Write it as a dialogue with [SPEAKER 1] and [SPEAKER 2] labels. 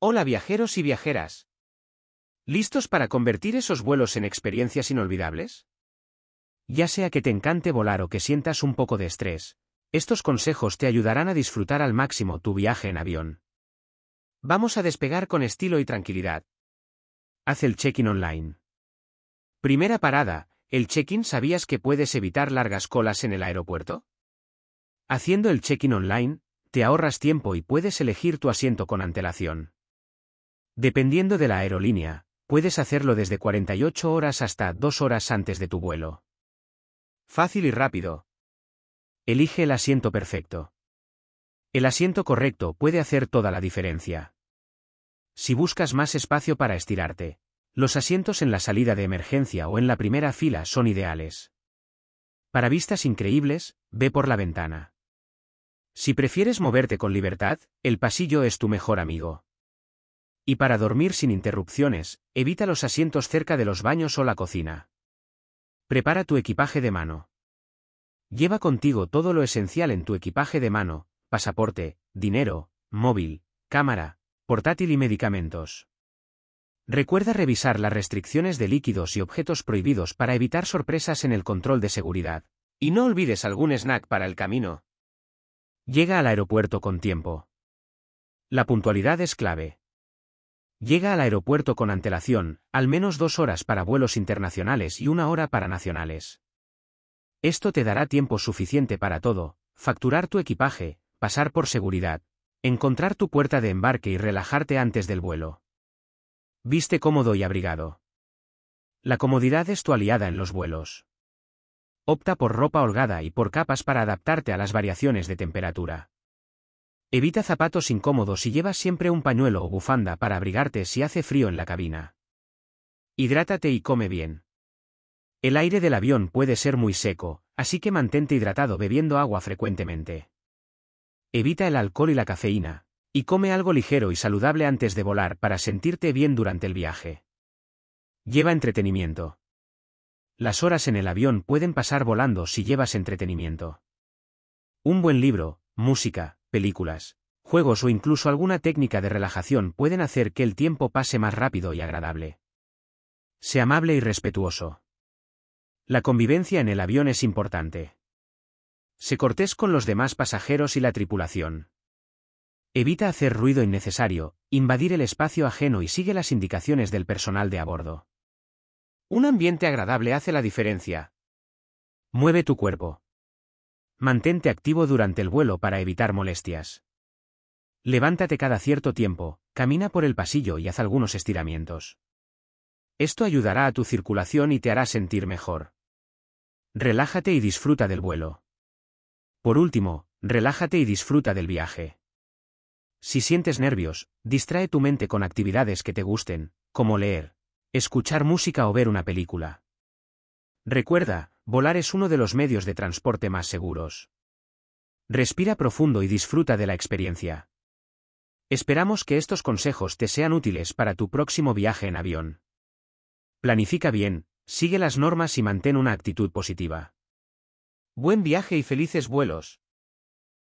[SPEAKER 1] Hola viajeros y viajeras. ¿Listos para convertir esos vuelos en experiencias inolvidables? Ya sea que te encante volar o que sientas un poco de estrés, estos consejos te ayudarán a disfrutar al máximo tu viaje en avión. Vamos a despegar con estilo y tranquilidad. Haz el check-in online. Primera parada, el check-in ¿sabías que puedes evitar largas colas en el aeropuerto? Haciendo el check-in online, te ahorras tiempo y puedes elegir tu asiento con antelación. Dependiendo de la aerolínea, puedes hacerlo desde 48 horas hasta 2 horas antes de tu vuelo. Fácil y rápido. Elige el asiento perfecto. El asiento correcto puede hacer toda la diferencia. Si buscas más espacio para estirarte, los asientos en la salida de emergencia o en la primera fila son ideales. Para vistas increíbles, ve por la ventana. Si prefieres moverte con libertad, el pasillo es tu mejor amigo. Y para dormir sin interrupciones, evita los asientos cerca de los baños o la cocina. Prepara tu equipaje de mano. Lleva contigo todo lo esencial en tu equipaje de mano, pasaporte, dinero, móvil, cámara, portátil y medicamentos. Recuerda revisar las restricciones de líquidos y objetos prohibidos para evitar sorpresas en el control de seguridad. Y no olvides algún snack para el camino. Llega al aeropuerto con tiempo. La puntualidad es clave. Llega al aeropuerto con antelación, al menos dos horas para vuelos internacionales y una hora para nacionales. Esto te dará tiempo suficiente para todo, facturar tu equipaje, pasar por seguridad, encontrar tu puerta de embarque y relajarte antes del vuelo. Viste cómodo y abrigado. La comodidad es tu aliada en los vuelos. Opta por ropa holgada y por capas para adaptarte a las variaciones de temperatura. Evita zapatos incómodos y lleva siempre un pañuelo o bufanda para abrigarte si hace frío en la cabina. Hidrátate y come bien. El aire del avión puede ser muy seco, así que mantente hidratado bebiendo agua frecuentemente. Evita el alcohol y la cafeína, y come algo ligero y saludable antes de volar para sentirte bien durante el viaje. Lleva entretenimiento. Las horas en el avión pueden pasar volando si llevas entretenimiento. Un buen libro, música, películas, juegos o incluso alguna técnica de relajación pueden hacer que el tiempo pase más rápido y agradable. Sea amable y respetuoso. La convivencia en el avión es importante. Se cortés con los demás pasajeros y la tripulación. Evita hacer ruido innecesario, invadir el espacio ajeno y sigue las indicaciones del personal de a bordo. Un ambiente agradable hace la diferencia. Mueve tu cuerpo. Mantente activo durante el vuelo para evitar molestias. Levántate cada cierto tiempo, camina por el pasillo y haz algunos estiramientos. Esto ayudará a tu circulación y te hará sentir mejor. Relájate y disfruta del vuelo. Por último, relájate y disfruta del viaje. Si sientes nervios, distrae tu mente con actividades que te gusten, como leer, escuchar música o ver una película. Recuerda, volar es uno de los medios de transporte más seguros. Respira profundo y disfruta de la experiencia. Esperamos que estos consejos te sean útiles para tu próximo viaje en avión. Planifica bien, sigue las normas y mantén una actitud positiva. Buen viaje y felices vuelos.